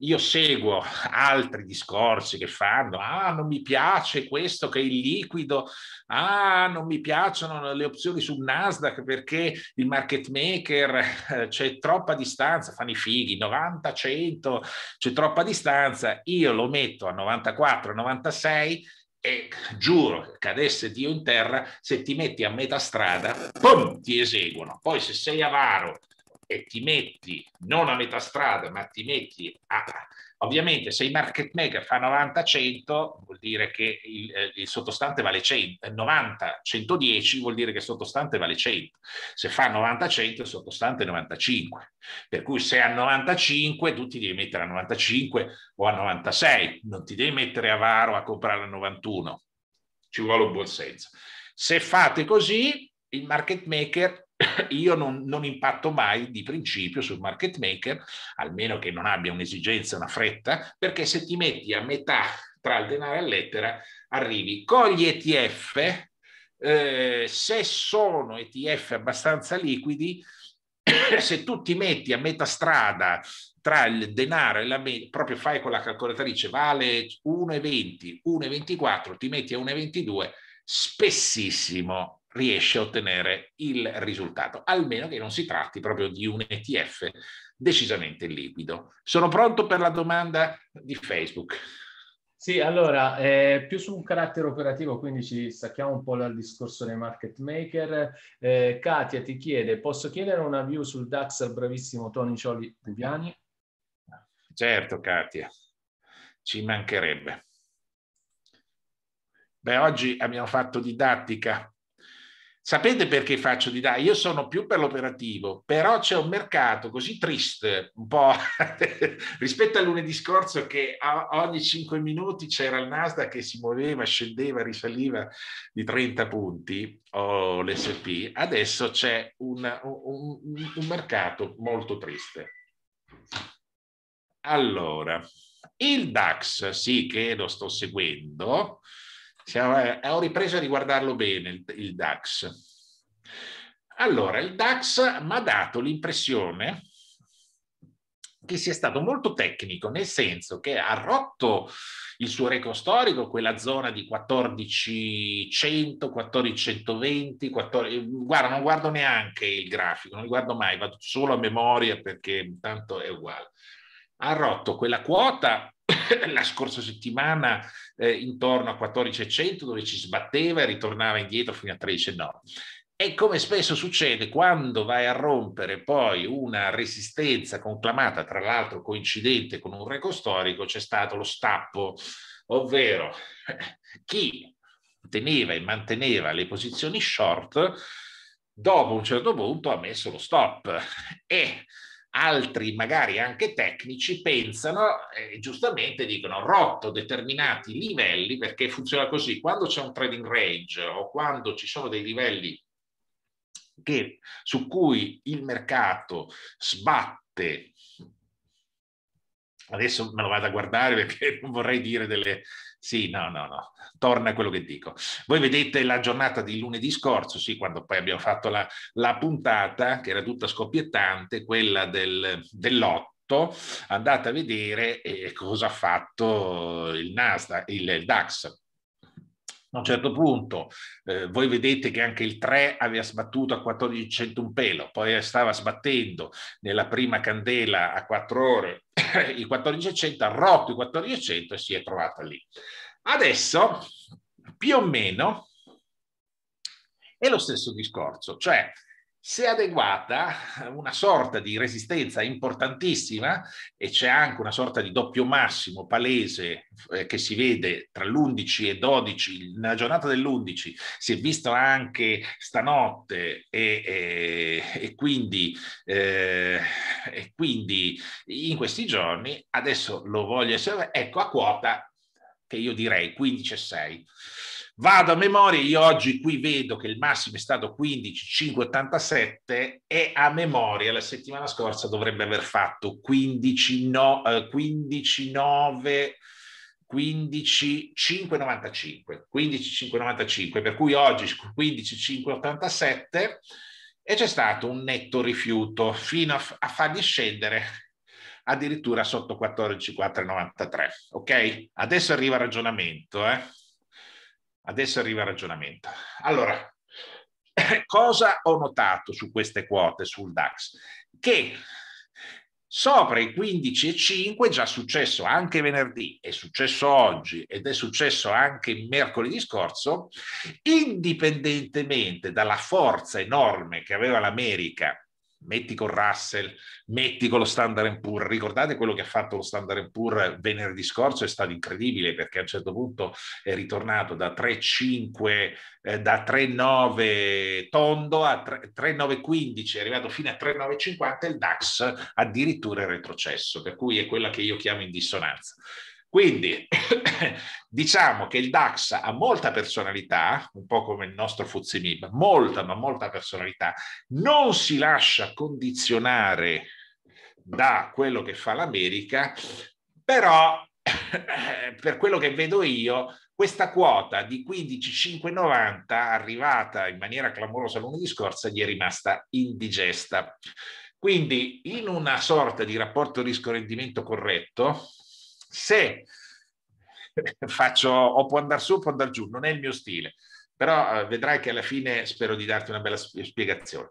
io seguo altri discorsi che fanno, ah non mi piace questo che è il liquido, ah non mi piacciono le opzioni su Nasdaq perché il market maker eh, c'è troppa distanza, fanno i fighi, 90, 100, c'è troppa distanza, io lo metto a 94, 96 e giuro, che cadesse Dio in terra, se ti metti a metà strada, pum, ti eseguono. Poi se sei avaro e ti metti non a metà strada, ma ti metti a... Ovviamente se i market maker fa 90-100 vuol dire che il, eh, il sottostante vale 100, 90-110 eh, vuol dire che il sottostante vale 100. Se fa 90-100 il sottostante è 95. Per cui se a 95 tu ti devi mettere a 95 o a 96, non ti devi mettere avaro a comprare a 91. Ci vuole un buon senso. Se fate così, il market maker io non, non, impatto mai di principio sul market maker, almeno che non abbia un'esigenza, una fretta, perché se ti metti a metà tra il denaro e lettera, arrivi con gli ETF, eh, se sono ETF abbastanza liquidi, se tu ti metti a metà strada tra il denaro e la media, proprio fai con la calcolatrice, vale 1,20, 1,24, ti metti a 1,22, spessissimo riesce a ottenere il risultato, almeno che non si tratti proprio di un ETF decisamente liquido. Sono pronto per la domanda di Facebook. Sì, allora, eh, più su un carattere operativo, quindi ci stacchiamo un po' dal discorso dei market maker. Eh, Katia ti chiede, posso chiedere una view sul DAX al bravissimo Tony Cioli Buviani? Certo, Katia, ci mancherebbe. Beh, oggi abbiamo fatto didattica, Sapete perché faccio di là? Io sono più per l'operativo, però c'è un mercato così triste, un po' rispetto a lunedì scorso che ogni 5 minuti c'era il Nasdaq che si muoveva, scendeva, risaliva di 30 punti, o l'SP, adesso c'è un, un, un mercato molto triste. Allora, il DAX, sì che lo sto seguendo, siamo, eh, ho ripreso a riguardarlo bene il, il DAX. Allora, il DAX mi ha dato l'impressione che sia stato molto tecnico, nel senso che ha rotto il suo record storico, quella zona di 1400, 1420, 14... guarda, non guardo neanche il grafico, non guardo mai, vado solo a memoria perché intanto è uguale. Ha rotto quella quota la scorsa settimana eh, intorno a 14.100 dove ci sbatteva e ritornava indietro fino a 1309. E come spesso succede, quando vai a rompere poi una resistenza conclamata, tra l'altro coincidente con un record storico, c'è stato lo stappo, ovvero chi teneva e manteneva le posizioni short, dopo un certo punto ha messo lo stop e altri, magari anche tecnici, pensano e eh, giustamente dicono rotto determinati livelli perché funziona così. Quando c'è un trading range o quando ci sono dei livelli che, su cui il mercato sbatte, adesso me lo vado a guardare perché non vorrei dire delle, sì, no, no, no, torna a quello che dico. Voi vedete la giornata di lunedì scorso, sì, quando poi abbiamo fatto la, la puntata, che era tutta scoppiettante, quella del, dell'otto andate a vedere eh, cosa ha fatto il Nasdaq, il, il DAX a un certo punto eh, voi vedete che anche il 3 aveva sbattuto a 1400 un pelo, poi stava sbattendo nella prima candela a 4 ore il 1400, ha rotto il 1400 e si è trovata lì. Adesso più o meno è lo stesso discorso, cioè se adeguata, una sorta di resistenza importantissima e c'è anche una sorta di doppio massimo palese eh, che si vede tra l'11 e 12, nella giornata dell'11 si è visto anche stanotte e, e, e, quindi, eh, e quindi, in questi giorni adesso lo voglio essere, ecco a quota che io direi 15 e 6 Vado a memoria, io oggi qui vedo che il massimo è stato 15,587 e a memoria la settimana scorsa dovrebbe aver fatto 15, no, eh, 15 9, 15,595, 15,595, per cui oggi 15,587 e c'è stato un netto rifiuto fino a, a fargli scendere addirittura sotto 14,493. Ok? Adesso arriva il ragionamento, eh? Adesso arriva il ragionamento. Allora, cosa ho notato su queste quote sul DAX? Che sopra i 15,5 è già successo anche venerdì, è successo oggi ed è successo anche mercoledì scorso, indipendentemente dalla forza enorme che aveva l'America metti con Russell, metti con lo Standard Poor's. Ricordate quello che ha fatto lo Standard Poor's venerdì scorso? È stato incredibile perché a un certo punto è ritornato da 3,5, eh, da 3,9 tondo a 3,915, è arrivato fino a 3,950 e il DAX addirittura è retrocesso, per cui è quella che io chiamo in dissonanza. Quindi diciamo che il DAX ha molta personalità, un po' come il nostro Fuzimib, molta ma molta personalità, non si lascia condizionare da quello che fa l'America, però per quello che vedo io, questa quota di 15,590 arrivata in maniera clamorosa lunedì scorsa gli è rimasta indigesta. Quindi in una sorta di rapporto rischio-rendimento corretto, se faccio o può andare su o può andare giù, non è il mio stile, però eh, vedrai che alla fine spero di darti una bella spiegazione.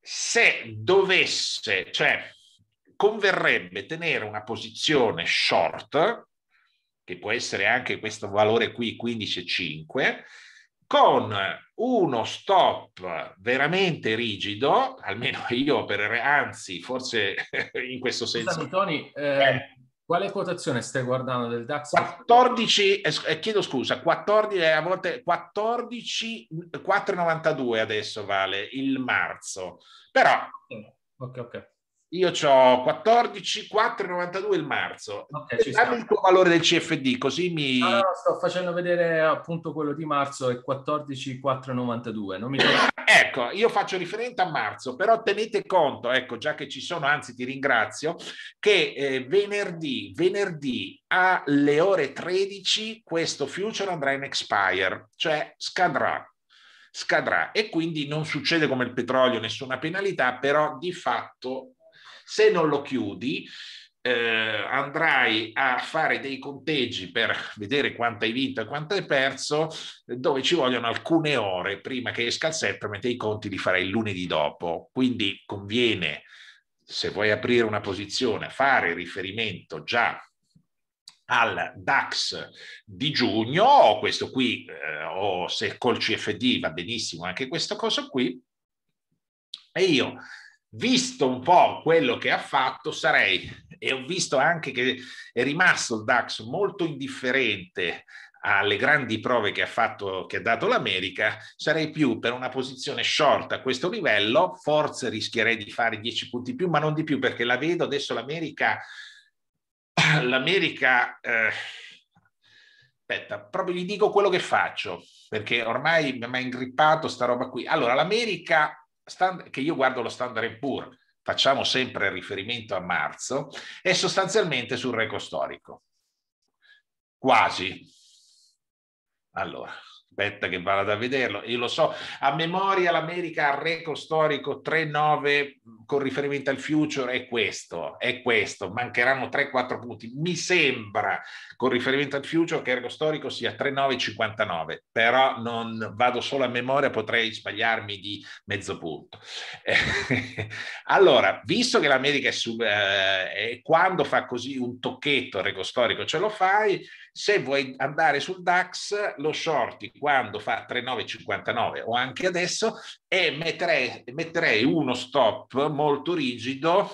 Se dovesse, cioè converrebbe tenere una posizione short, che può essere anche questo valore qui 15,5, con uno stop veramente rigido, almeno io opererei, anzi forse in questo senso. Scusami, Tony, eh, eh. Quale quotazione stai guardando del DAX? 14, eh, eh, chiedo scusa, 14, eh, a volte 14, 4,92 adesso vale il marzo, però... Ok, ok. Io ho 14, 4,92 il marzo. Okay, Dammi il tuo valore del CFD, così mi... No, no, sto facendo vedere appunto quello di marzo, è 14, 4,92. Non mi... ecco, io faccio riferimento a marzo, però tenete conto, ecco, già che ci sono, anzi ti ringrazio, che eh, venerdì, venerdì alle ore 13 questo future andrà in expire, cioè scadrà scadrà e quindi non succede come il petrolio nessuna penalità, però di fatto se non lo chiudi, eh, andrai a fare dei conteggi per vedere quanto hai vinto e quanto hai perso, dove ci vogliono alcune ore prima che esca il set mentre i conti li farai il lunedì dopo. Quindi conviene, se vuoi aprire una posizione, fare riferimento già al DAX di giugno, questo qui, eh, o se col CFD va benissimo anche questo coso qui, e io visto un po' quello che ha fatto, sarei, e ho visto anche che è rimasto il DAX molto indifferente alle grandi prove che ha fatto, che ha dato l'America, sarei più per una posizione short a questo livello, forse rischierei di fare 10 punti più, ma non di più perché la vedo adesso l'America, l'America, eh, aspetta, proprio gli dico quello che faccio, perché ormai mi ha ingrippato sta roba qui. Allora, l'America stand, che io guardo lo standard pur, facciamo sempre riferimento a marzo, è sostanzialmente sul record storico. Quasi. Allora, aspetta che vada a vederlo, io lo so, a memoria l'America al record storico 3-9 mm, con riferimento al future è questo, è questo, mancheranno 3-4 punti, mi sembra con riferimento al future che ergo storico sia 3-9-59, però non vado solo a memoria, potrei sbagliarmi di mezzo punto. allora, visto che l'America è, su, eh, è quando fa così un tocchetto al record storico ce lo fai, se vuoi andare sul DAX, lo shorti quando fa 3,959 o anche adesso e metterei, metterei uno stop molto rigido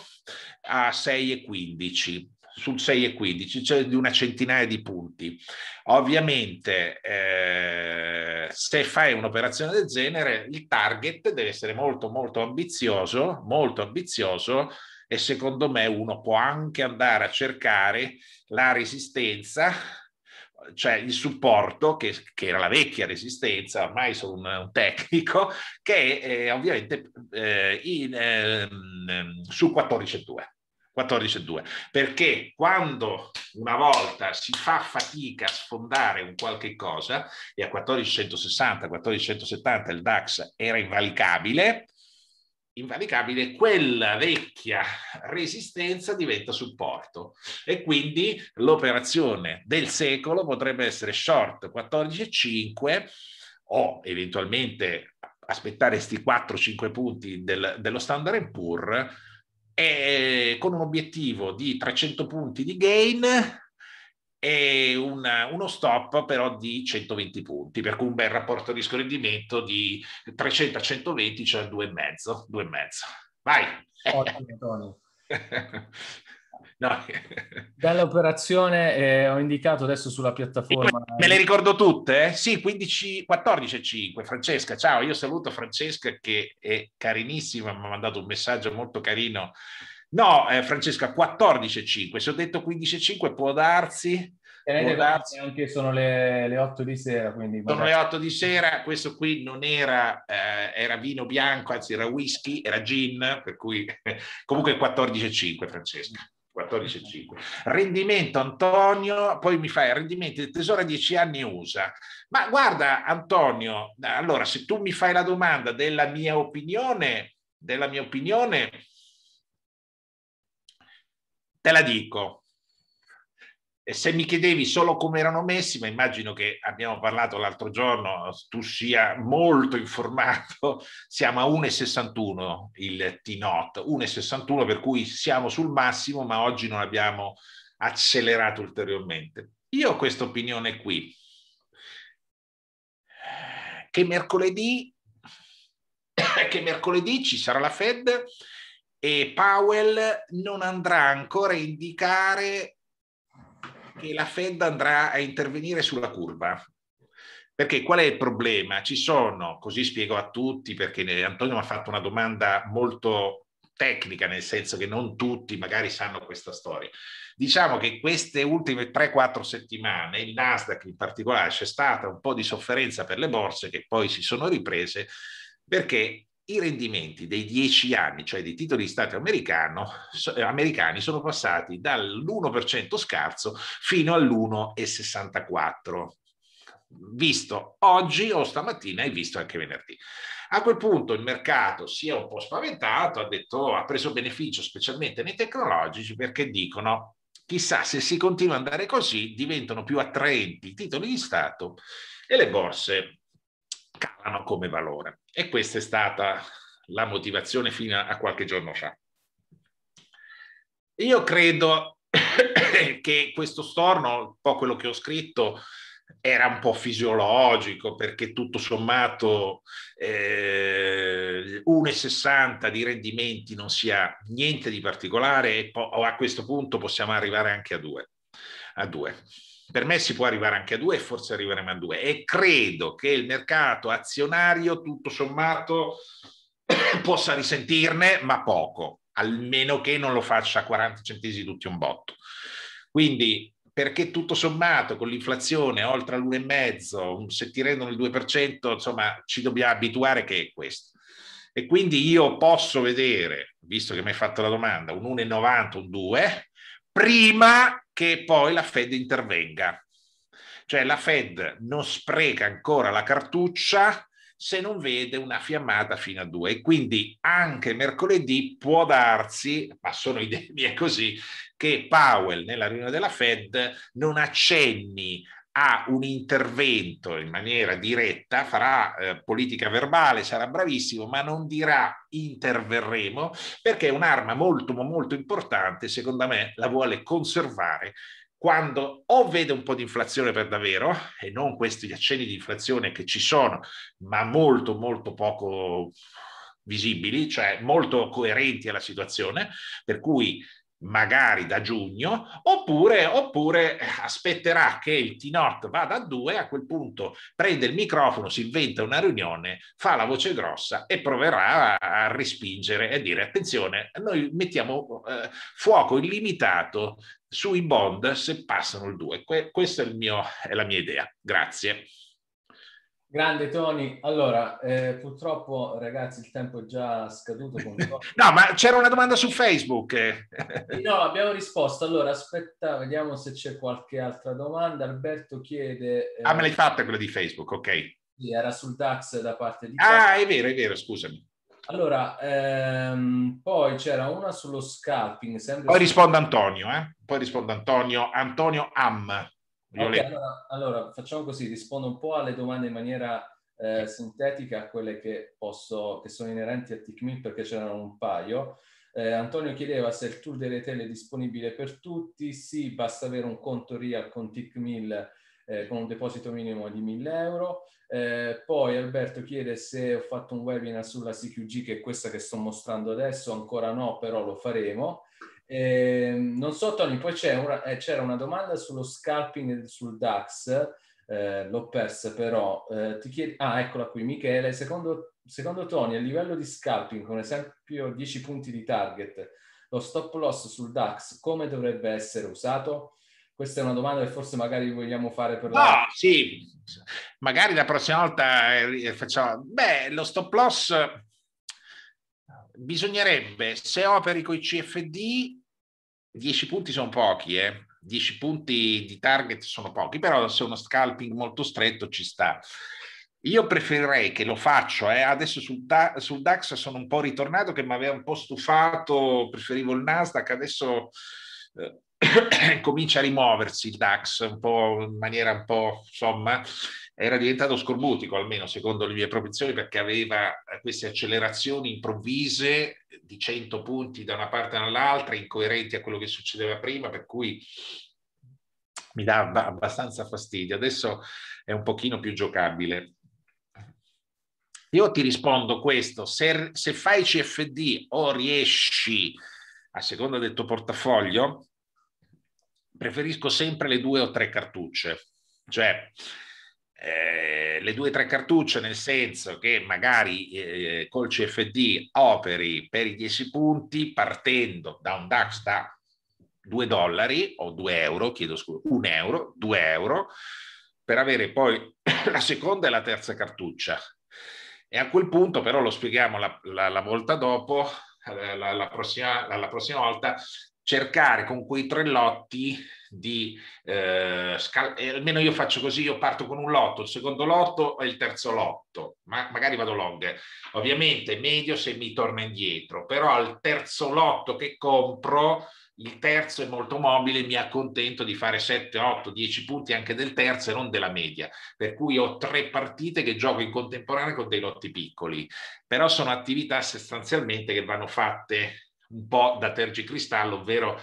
a 6,15 sul 6,15, cioè di una centinaia di punti. Ovviamente, eh, se fai un'operazione del genere, il target deve essere molto, molto ambizioso, molto ambizioso, e secondo me uno può anche andare a cercare la resistenza cioè il supporto, che, che, era la vecchia resistenza, ormai sono un, un tecnico, che è eh, ovviamente eh, in, eh, su 14.2. 14.2, perché quando una volta si fa fatica a sfondare un qualche cosa, e a 1460, 1470 il DAX era invalicabile, invalicabile, quella vecchia resistenza diventa supporto e quindi l'operazione del secolo potrebbe essere short 14,5 o eventualmente aspettare questi 4-5 punti del, dello standard Poor e con un obiettivo di 300 punti di gain e una, uno stop però di 120 punti, per cui un bel rapporto rischio-rendimento di 300 a 120, cioè due e mezzo. Vai! Ottimo, Tony. No. Bella operazione, eh, ho indicato adesso sulla piattaforma. Me le ricordo tutte? Sì, 15, 14 5. Francesca, ciao, io saluto Francesca che è carinissima, mi ha mandato un messaggio molto carino No, eh, Francesca, 14,5. Se ho detto 15,5 può darsi. Può darsi. Anche sono le, le, 8 di sera. Quindi sono le 8 di sera. Questo qui non era, eh, era vino bianco, anzi era whisky, era gin, per cui comunque 14,5 Francesca. 14,5. Rendimento Antonio, poi mi fai rendimento del tesoro a 10 anni USA. Ma guarda Antonio, allora se tu mi fai la domanda della mia opinione, della mia opinione, te la dico. E se mi chiedevi solo come erano messi, ma immagino che abbiamo parlato l'altro giorno, tu sia molto informato, siamo a 1,61 il T-Not, 1,61 per cui siamo sul massimo, ma oggi non abbiamo accelerato ulteriormente. Io ho questa opinione qui, che mercoledì, che mercoledì ci sarà la Fed e Powell non andrà ancora a indicare che la Fed andrà a intervenire sulla curva. Perché qual è il problema? Ci sono, così spiego a tutti, perché Antonio mi ha fatto una domanda molto tecnica, nel senso che non tutti magari sanno questa storia. Diciamo che queste ultime 3-4 settimane, il Nasdaq in particolare, c'è stata un po' di sofferenza per le borse che poi si sono riprese perché i rendimenti dei 10 anni, cioè dei titoli di Stato americano, eh, americani, sono passati dall'1% scarso fino all'1,64%. Visto oggi o stamattina e visto anche venerdì. A quel punto il mercato si è un po' spaventato, ha detto ha preso beneficio specialmente nei tecnologici perché dicono chissà se si continua ad andare così diventano più attraenti i titoli di Stato e le borse calano come valore. E questa è stata la motivazione fino a qualche giorno fa. Io credo che questo storno, un po' quello che ho scritto, era un po' fisiologico perché tutto sommato eh, 1,60 di rendimenti non sia niente di particolare e a questo punto possiamo arrivare anche a 2. A 2. Per me si può arrivare anche a due e forse arriveremo a due. E credo che il mercato azionario, tutto sommato, possa risentirne, ma poco, almeno che non lo faccia a 40 centesimi tutti un botto. Quindi perché tutto sommato con l'inflazione oltre all'1,5, se ti rendono il 2%, insomma ci dobbiamo abituare che è questo. E quindi io posso vedere, visto che mi hai fatto la domanda, un 1,90, un 2, prima che poi la Fed intervenga. Cioè la Fed non spreca ancora la cartuccia se non vede una fiammata fino a due. E quindi anche mercoledì può darsi, ma sono idee mie così, che Powell nella riunione della Fed non accenni ha un intervento in maniera diretta, farà eh, politica verbale, sarà bravissimo, ma non dirà interverremo perché è un'arma molto molto importante, secondo me la vuole conservare quando o vede un po' di inflazione per davvero, e non questi accenni di inflazione che ci sono, ma molto molto poco visibili, cioè molto coerenti alla situazione, per cui magari da giugno, oppure, oppure eh, aspetterà che il T-Not vada a due, a quel punto prende il microfono, si inventa una riunione, fa la voce grossa e proverà a, respingere e dire attenzione, noi mettiamo eh, fuoco illimitato sui bond se passano il 2. Que- questa è, mio, è la mia idea. Grazie. Grande Tony, allora eh, purtroppo ragazzi il tempo è già scaduto. no, ma c'era una domanda su Facebook. no, abbiamo risposto. Allora aspetta, vediamo se c'è qualche altra domanda. Alberto chiede... Eh, ah, me l'hai fatta quella di Facebook, ok. Sì, era sul DAX da parte di... Ah, è vero, è vero, scusami. Allora, ehm, poi c'era una sullo scalping. Poi risponde Antonio, eh? Poi risponde Antonio, Antonio Am. Okay, allora, allora, facciamo così, rispondo un po' alle domande in maniera eh, sintetica, a quelle che, posso, che sono inerenti a TICMIL perché c'erano un paio. Eh, Antonio chiedeva se il tour delle tele è disponibile per tutti. Sì, basta avere un conto RIA con TICMIL eh, con un deposito minimo di 1000 euro. Eh, poi Alberto chiede se ho fatto un webinar sulla CQG, che è questa che sto mostrando adesso, ancora no, però lo faremo. Eh, non so Tony, poi una, eh, c'era una domanda sullo scalping sul DAX, eh, l'ho persa però, eh, ti chiedi, ah eccola qui Michele, secondo, secondo Tony a livello di scalping, con esempio 10 punti di target, lo stop loss sul DAX come dovrebbe essere usato? Questa è una domanda che forse magari vogliamo fare per la... No, sì, magari la prossima volta eh, facciamo... Beh, lo stop loss eh, bisognerebbe, se operi con i CFD, 10 punti sono pochi, eh? 10 punti di target sono pochi, però se uno scalping molto stretto ci sta. Io preferirei che lo faccio, eh? adesso sul, da- sul, DAX sono un po' ritornato che mi aveva un po' stufato, preferivo il Nasdaq, adesso eh, comincia a rimuoversi il DAX un po' in maniera un po' insomma, era diventato scorbutico, almeno secondo le mie proiezioni, perché aveva eh, queste accelerazioni improvvise di 100 punti da una parte all'altra, incoerenti a quello che succedeva prima, per cui mi dà abbastanza fastidio. Adesso è un pochino più giocabile. Io ti rispondo questo, se, se fai CFD o riesci, a seconda del tuo portafoglio, preferisco sempre le due o tre cartucce. Cioè, eh, le due o tre cartucce, nel senso che magari eh, col CFD operi per i 10 punti partendo da un DAX da 2 dollari o 2 euro, chiedo scusa, 1 euro, 2 euro, per avere poi la seconda e la terza cartuccia. E a quel punto, però, lo spieghiamo la, la, la volta dopo, eh, la, la prossima, la prossima volta, cercare con quei tre lotti di eh, scal- eh, almeno io faccio così, io parto con un lotto, il secondo lotto e il terzo lotto, ma magari vado long. Ovviamente medio se mi torna indietro, però al terzo lotto che compro, il terzo è molto mobile, mi accontento di fare 7, 8, 10 punti anche del terzo e non della media, per cui ho tre partite che gioco in contemporanea con dei lotti piccoli, però sono attività sostanzialmente che vanno fatte un po' da tergicristallo, ovvero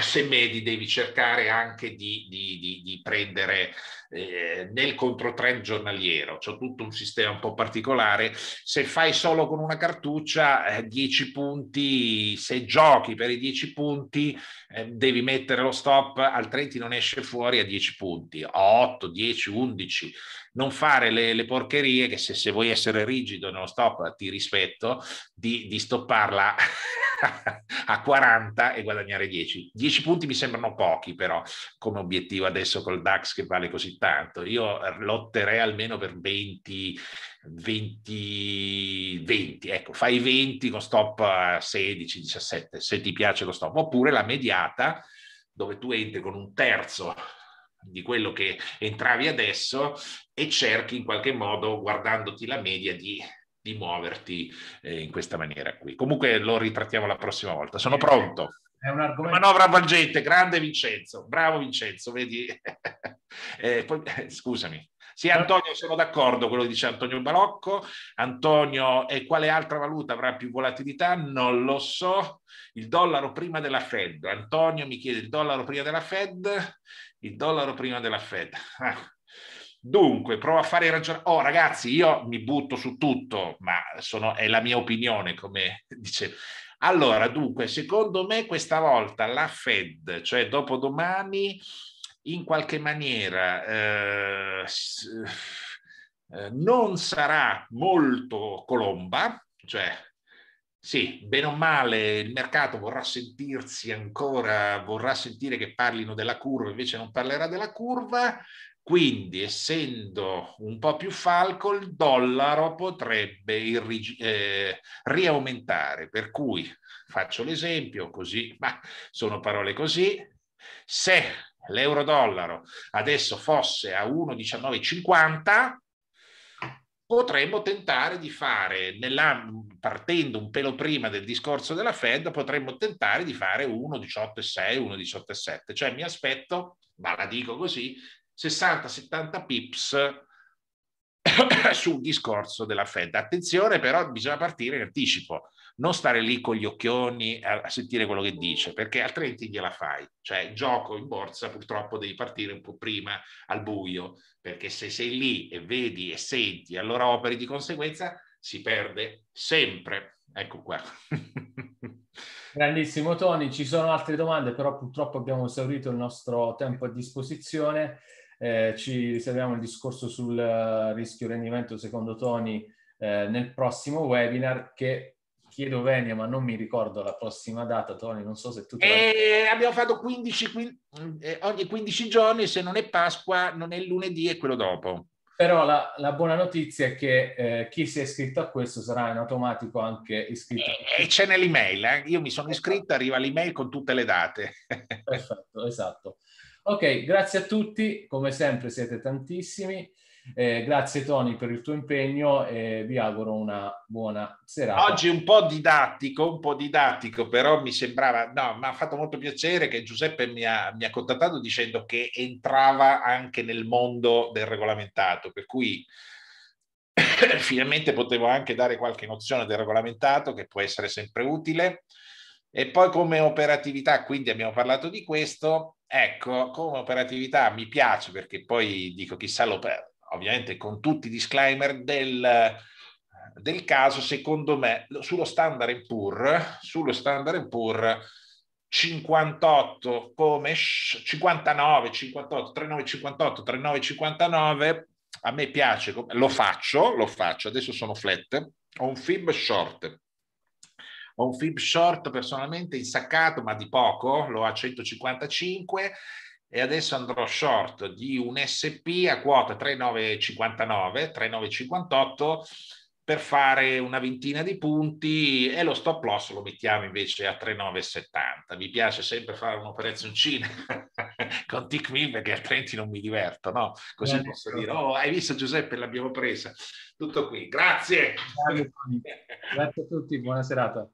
se medi devi cercare anche di, di, di, di prendere eh, nel controtrend giornaliero, c'è tutto un sistema un po' particolare, se fai solo con una cartuccia eh, 10 punti, se giochi per i 10 punti eh, devi mettere lo stop, altrimenti non esce fuori a 10 punti, a 8, 10, 11, non fare le, le porcherie che se, se, vuoi essere rigido nello stop ti rispetto di, di stopparla a 40 e guadagnare 10. 10 punti mi sembrano pochi però come obiettivo adesso col DAX che vale così tanto. Io lotterei almeno per 20, 20, 20. Ecco, fai 20 con stop a 16, 17, se ti piace lo stop. Oppure la mediata dove tu entri con un terzo di quello che entravi adesso e cerchi in qualche modo, guardandoti la media, di di muoverti eh, in questa maniera qui. Comunque lo ritrattiamo la prossima volta. Sono pronto. È un argomento. Manovra valgente, grande Vincenzo. Bravo Vincenzo, vedi. eh, poi, eh, scusami. Sì, Antonio, sono d'accordo quello che dice Antonio Balocco. Antonio, e quale altra valuta avrà più volatilità? Non lo so. Il dollaro prima della Fed. Antonio mi chiede il dollaro prima della Fed. Il dollaro prima della Fed. Ah. Dunque, provo a fare ragione. Oh, ragazzi, io mi butto su tutto, ma sono, è la mia opinione, come dice. Allora, dunque, secondo me questa volta la Fed, cioè dopodomani, in qualche maniera eh, eh, non sarà molto colomba, cioè sì, bene o male il mercato vorrà sentirsi ancora, vorrà sentire che parlino della curva, invece non parlerà della curva quindi, essendo un po' più falco, il dollaro potrebbe irrig- eh, riaumentare. Per cui faccio l'esempio così, ma sono parole così. Se l'euro-dollaro adesso fosse a 1,1950, potremmo tentare di fare, partendo un pelo prima del discorso della Fed, potremmo tentare di fare 1,18,6, 1,18,7. Cioè mi aspetto, ma la dico così, 60-70 pips sul discorso della Fed. Attenzione però, bisogna partire in anticipo, non stare lì con gli occhioni a sentire quello che dice, perché altrimenti gliela fai. Cioè, gioco in borsa purtroppo devi partire un po' prima al buio, perché se sei lì e vedi e senti, allora operi di conseguenza, si perde sempre. Ecco qua. Grandissimo Tony, ci sono altre domande, però purtroppo abbiamo esaurito il nostro tempo a disposizione. Eh, ci riserviamo il discorso sul eh, rischio rendimento secondo Tony eh, nel prossimo webinar che chiedo venia ma non mi ricordo la prossima data Tony non so se tu eh, abbiamo fatto 15, 15, eh, ogni 15 giorni se non è Pasqua non è lunedì e quello dopo però la, la, buona notizia è che eh, chi si è iscritto a questo sarà in automatico anche iscritto. Eh, e, e c'è nell'email, eh? io mi sono esatto. iscritto, arriva l'email con tutte le date. Perfetto, esatto. Ok, grazie a tutti, come sempre siete tantissimi. Eh, grazie Tony per il tuo impegno e vi auguro una buona serata. Oggi un po' didattico, un po' didattico, però mi sembrava, no, mi ha fatto molto piacere che Giuseppe mi ha, mi ha contattato dicendo che entrava anche nel mondo del regolamentato, per cui finalmente potevo anche dare qualche nozione del regolamentato che può essere sempre utile. E poi come operatività, quindi abbiamo parlato di questo, Ecco, come operatività mi piace perché poi dico chissà lo per, ovviamente con tutti i disclaimer del, del caso, secondo me, sullo standard pur, sullo standard pur 58 come 59, 58, 39, 58, 39, 59, a me piace, lo faccio, lo faccio, adesso sono flat, ho un fib short, ho un film short personalmente insaccato, ma di poco, l'ho a 155 e adesso andrò short di un SP a quota 3,959, 3,958 per fare una ventina di punti e lo stop loss lo mettiamo invece a 3,970. Mi piace sempre fare un'operazioncina con TICMIL perché altrimenti non mi diverto, no? Così Bene, certo. posso dire, oh, hai visto Giuseppe, l'abbiamo presa. Tutto qui, grazie. Grazie, grazie a tutti, buona serata.